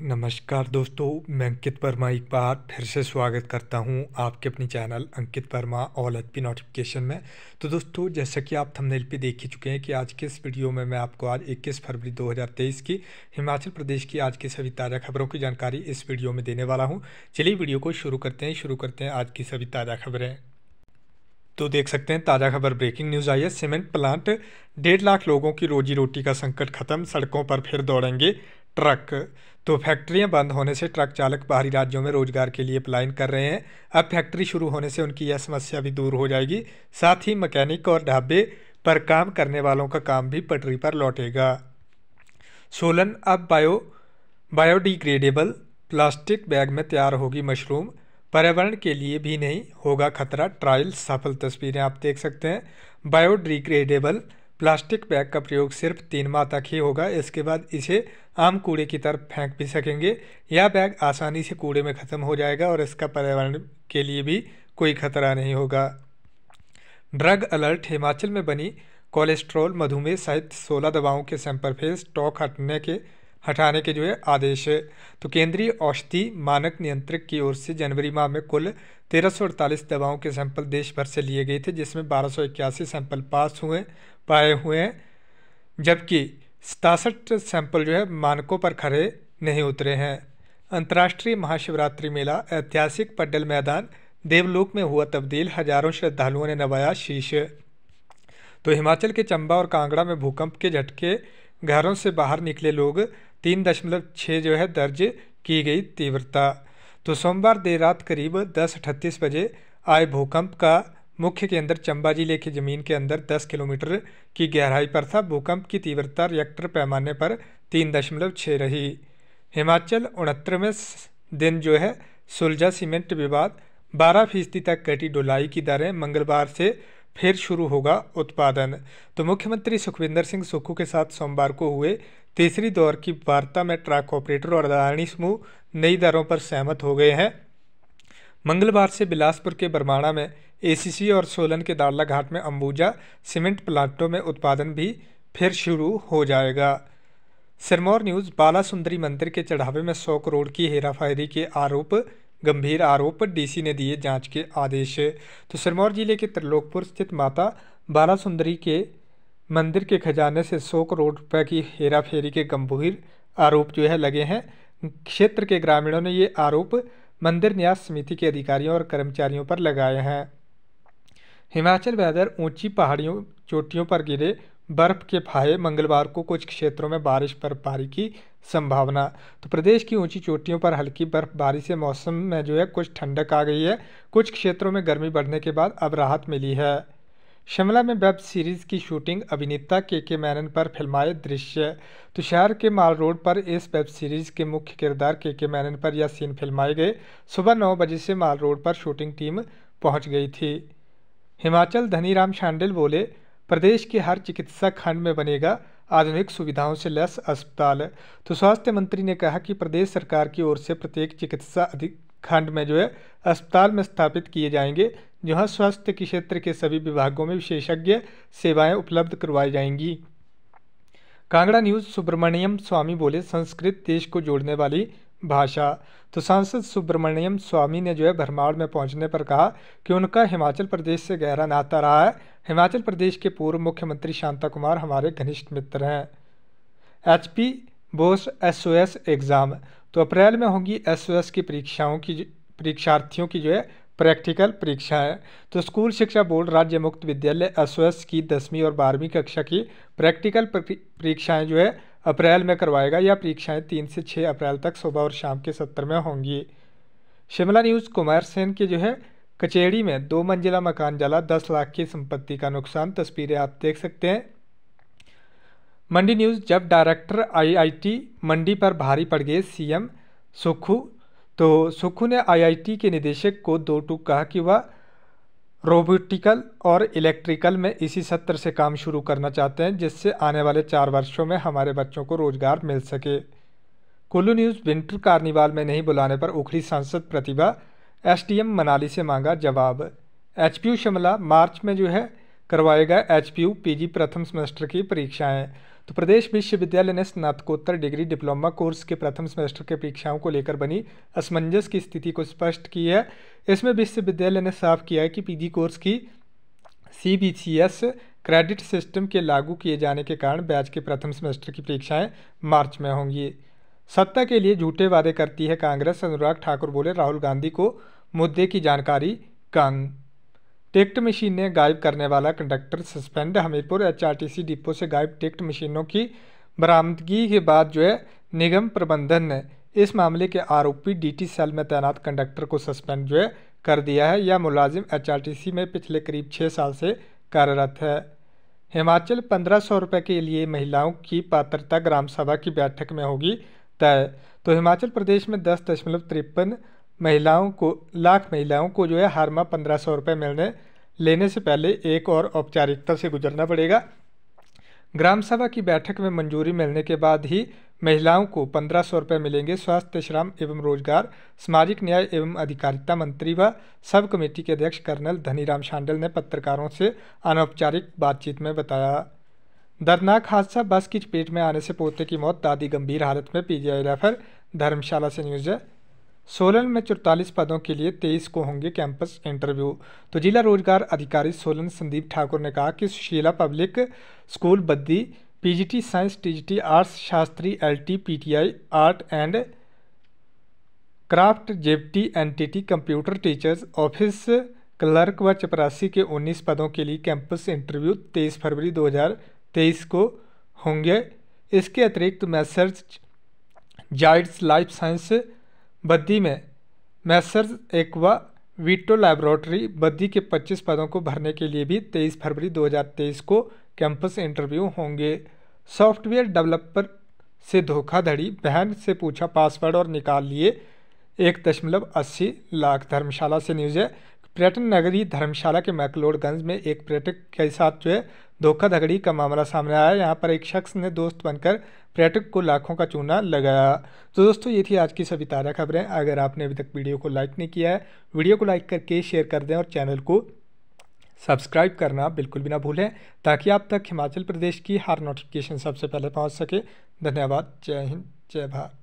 नमस्कार दोस्तों मैं अंकित वर्मा एक बार फिर से स्वागत करता हूं आपके अपने channel Ankit Verma all H P notification में तो दोस्तों जैसा कि आप थंबनेल पे देख ही चुके हैं कि आज के इस वीडियो में मैं आपको आज 21 फरवरी 2023 की हिमाचल प्रदेश की आज की सभी ताज़ा खबरों की जानकारी इस वीडियो में देने वाला हूँ चलिए वीडियो को शुरू करते हैं शुरू करते हैं आज की सभी ताज़ा खबरें तो देख सकते हैं ताज़ा खबर ब्रेकिंग न्यूज़ आई है सीमेंट प्लांट डेढ़ लाख लोगों की रोजी रोटी का संकट खत्म सड़कों पर फिर दौड़ेंगे ट्रक तो फैक्ट्रियां बंद होने से ट्रक चालक बाहरी राज्यों में रोजगार के लिए पलायन कर रहे हैं अब फैक्ट्री शुरू होने से उनकी यह समस्या भी दूर हो जाएगी साथ ही मकैनिक और ढाबे पर काम करने वालों का काम भी पटरी पर लौटेगा सोलन अब बायो बायोडिग्रेडेबल प्लास्टिक बैग में तैयार होगी मशरूम पर्यावरण के लिए भी नहीं होगा खतरा ट्रायल सफल तस्वीरें आप देख सकते हैं बायोडिग्रेडेबल प्लास्टिक बैग का प्रयोग सिर्फ तीन माह तक ही होगा इसके बाद इसे आम कूड़े की तरफ फेंक भी सकेंगे यह बैग आसानी से कूड़े में ख़त्म हो जाएगा और इसका पर्यावरण के लिए भी कोई खतरा नहीं होगा ड्रग अलर्ट हिमाचल में बनी कोलेस्ट्रॉल मधुमेह सहित 16 दवाओं के सैंपल फेस स्टॉक हटने के हटाने के जो है आदेश है तो केंद्रीय औषधि मानक नियंत्रक की ओर से जनवरी माह में कुल तेरह दवाओं के सैंपल देश भर से लिए गए थे जिसमें बारह सैंपल पास हुए पाए हुए हैं जबकि सतासठ सैंपल जो है मानकों पर खड़े नहीं उतरे हैं अंतर्राष्ट्रीय महाशिवरात्रि मेला ऐतिहासिक पड्डल मैदान देवलोक में हुआ तब्दील हजारों श्रद्धालुओं ने नवाया शीश तो हिमाचल के चंबा और कांगड़ा में भूकंप के झटके घरों से बाहर निकले लोग तीन दशमलव छः जो है दर्ज की गई तीव्रता तो सोमवार देर रात करीब दस अठतीस बजे आए भूकंप का मुख्य के अंदर चंबा जिले की जमीन के अंदर 10 किलोमीटर की गहराई पर था भूकंप की तीव्रता रिएक्टर पैमाने पर तीन दशमलव छः रही हिमाचल उनहत्तरवें दिन जो है सुलझा सीमेंट विवाद बारह फीसदी तक कटी डुलाई की दरें मंगलवार से फिर शुरू होगा उत्पादन तो मुख्यमंत्री सुखविंदर सिंह सुक्खू के साथ सोमवार को हुए तीसरी दौर की वार्ता में ट्रक ऑपरेटर और अदानी समूह नई दरों पर सहमत हो गए हैं मंगलवार से बिलासपुर के बरमाणा में एसीसी और सोलन के दाड़ला घाट में अंबुजा सीमेंट प्लांटों में उत्पादन भी फिर शुरू हो जाएगा सिरमौर न्यूज़ बाला सुंदरी मंदिर के चढ़ावे में सौ करोड़ की हेराफेरी के आरोप गंभीर आरोप डीसी ने दिए जांच के आदेश तो सिरमौर जिले के त्रिलोकपुर स्थित माता बाला सुंदरी के मंदिर के खजाने से सौ करोड़ रुपए की हेराफेरी के गंभीर आरोप जो है लगे हैं क्षेत्र के ग्रामीणों ने ये आरोप मंदिर न्यास समिति के अधिकारियों और कर्मचारियों पर लगाए हैं हिमाचल वेदर ऊंची पहाड़ियों चोटियों पर गिरे बर्फ के फाये मंगलवार को कुछ क्षेत्रों में बारिश बर्फबारी की संभावना तो प्रदेश की ऊंची चोटियों पर हल्की बर्फबारी से मौसम में जो है कुछ ठंडक आ गई है कुछ क्षेत्रों में गर्मी बढ़ने के बाद अब राहत मिली है शिमला में वेब सीरीज की शूटिंग अभिनेता के के मैनन पर फिल्माए दृश्य तो शहर के माल रोड पर इस वेब सीरीज के मुख्य किरदार के के मैनन पर यह सीन फिल्माए गए सुबह नौ बजे से माल रोड पर शूटिंग टीम पहुंच गई थी हिमाचल धनीराम शांडिल बोले प्रदेश के हर चिकित्सा खंड में बनेगा आधुनिक सुविधाओं से लैस अस्पताल तो स्वास्थ्य मंत्री ने कहा कि प्रदेश सरकार की ओर से प्रत्येक चिकित्सा अधिक खंड में जो है अस्पताल में स्थापित किए जाएंगे जहां स्वास्थ्य के क्षेत्र के सभी विभागों में विशेषज्ञ सेवाएं उपलब्ध करवाई जाएंगी कांगड़ा न्यूज सुब्रमण्यम स्वामी बोले संस्कृत देश को जोड़ने वाली भाषा तो सांसद सुब्रमण्यम स्वामी ने जो है भरमाड़ में पहुंचने पर कहा कि उनका हिमाचल प्रदेश से गहरा नाता रहा है हिमाचल प्रदेश के पूर्व मुख्यमंत्री शांता कुमार हमारे घनिष्ठ मित्र हैं H P BOSE exam तो अप्रैल में होगी एस की परीक्षाओं की परीक्षार्थियों की जो है प्रैक्टिकल परीक्षा है तो स्कूल शिक्षा बोर्ड राज्य मुक्त विद्यालय एस की दसवीं और बारहवीं कक्षा की प्रैक्टिकल परीक्षाएं जो है अप्रैल में करवाएगा यह परीक्षाएं तीन से छः अप्रैल तक सुबह और शाम के सत्र में होंगी शिमला न्यूज़ कुमार सेन के जो है कचेड़ी में दो मंजिला मकान जला दस लाख की संपत्ति का नुकसान तस्वीरें आप देख सकते हैं मंडी न्यूज़ जब डायरेक्टर आईआईटी मंडी पर भारी पड़ गए सीएम सुखू तो सुखू ने आईआईटी के निदेशक को दो टूक कहा कि वह रोबोटिकल और इलेक्ट्रिकल में इसी सत्र से काम शुरू करना चाहते हैं जिससे आने वाले चार वर्षों में हमारे बच्चों को रोजगार मिल सके कुल्लू न्यूज़ विंटर कार्निवाल में नहीं बुलाने पर उखड़ी सांसद प्रतिभा एसडीएम मनाली से मांगा जवाब एचपीयू शिमला मार्च में जो है करवाएगा एच पी प्रथम सेमेस्टर की परीक्षाएं तो प्रदेश विश्वविद्यालय ने स्नातकोत्तर डिग्री डिप्लोमा कोर्स के प्रथम सेमेस्टर की परीक्षाओं को लेकर बनी असमंजस की स्थिति को स्पष्ट की है इसमें विश्वविद्यालय ने साफ किया है कि पीजी कोर्स की C B C S credit system के लागू किए जाने के कारण बैच के प्रथम सेमेस्टर की परीक्षाएं मार्च में होंगी सत्ता के लिए झूठे वादे करती है कांग्रेस अनुराग ठाकुर बोले राहुल गांधी को मुद्दे की जानकारी कंग टेक्ट मशीनें गायब करने वाला conductor suspend Hamirpur HRTC depot से गायब टेक्ट मशीनों की बरामदगी के बाद जो है निगम प्रबंधन ने इस मामले के आरोपी डीटी सेल में तैनात कंडक्टर को सस्पेंड जो है कर दिया है यह मुलाजिम एचआरटीसी में पिछले करीब छः साल से कार्यरत है हिमाचल पंद्रह सौ रुपये के लिए महिलाओं की पात्रता ग्राम सभा की बैठक में होगी तय तो हिमाचल प्रदेश में दस दशमलव तिरपन महिलाओं को लाख महिलाओं को जो है हर माह पंद्रह सौ रुपये मिलने लेने से पहले एक और औपचारिकता से गुजरना पड़ेगा ग्राम सभा की बैठक में मंजूरी मिलने के बाद ही महिलाओं को पंद्रह सौ रुपये मिलेंगे स्वास्थ्य श्रम एवं रोजगार सामाजिक न्याय एवं अधिकारिता मंत्री व सब कमेटी के अध्यक्ष कर्नल धनीराम शांडल ने पत्रकारों से अनौपचारिक बातचीत में बताया दर्दनाक हादसा बस की चपेट में आने से पोते की मौत दादी गंभीर हालत में पीजीआई रेफर धर्मशाला से न्यूज़ है सोलन में चौतालीस पदों के लिए तेईस को होंगे कैंपस इंटरव्यू तो जिला रोजगार अधिकारी सोलन संदीप ठाकुर ने कहा कि Sushila public school Baddi PGT science TGT arts Shastri LT PTI art and craft जेपटी NTT computer teachers office clerk व चपरासी के 19 पदों के लिए कैंपस इंटरव्यू 23 फरवरी 2023 को होंगे इसके अतिरिक्त Messrs Zydus life science Baddi में मैसर्स एक्वा वीटो लैबोरेटरी बद्दी के 25 पदों को भरने के लिए भी 23 फरवरी 2023 को कैंपस इंटरव्यू होंगे सॉफ्टवेयर डेवलपर से धोखाधड़ी बहन से पूछा पासवर्ड और निकाल लिए एक दशमलव अस्सी लाख धर्मशाला से न्यूज़ है पर्यटन नगरी धर्मशाला के मैकलोडगंज में एक पर्यटक के साथ जो है धोखाधड़ी का मामला सामने आया यहाँ पर एक शख्स ने दोस्त बनकर पर्यटक को लाखों का चूना लगाया तो दोस्तों ये थी आज की सभी ताज़ा खबरें अगर आपने अभी तक वीडियो को लाइक नहीं किया है वीडियो को लाइक करके शेयर कर दें और चैनल को सब्सक्राइब करना बिल्कुल भी ना भूलें ताकि आप तक हिमाचल प्रदेश की हर नोटिफिकेशन सबसे पहले पहुंच सके धन्यवाद जय हिंद जय भारत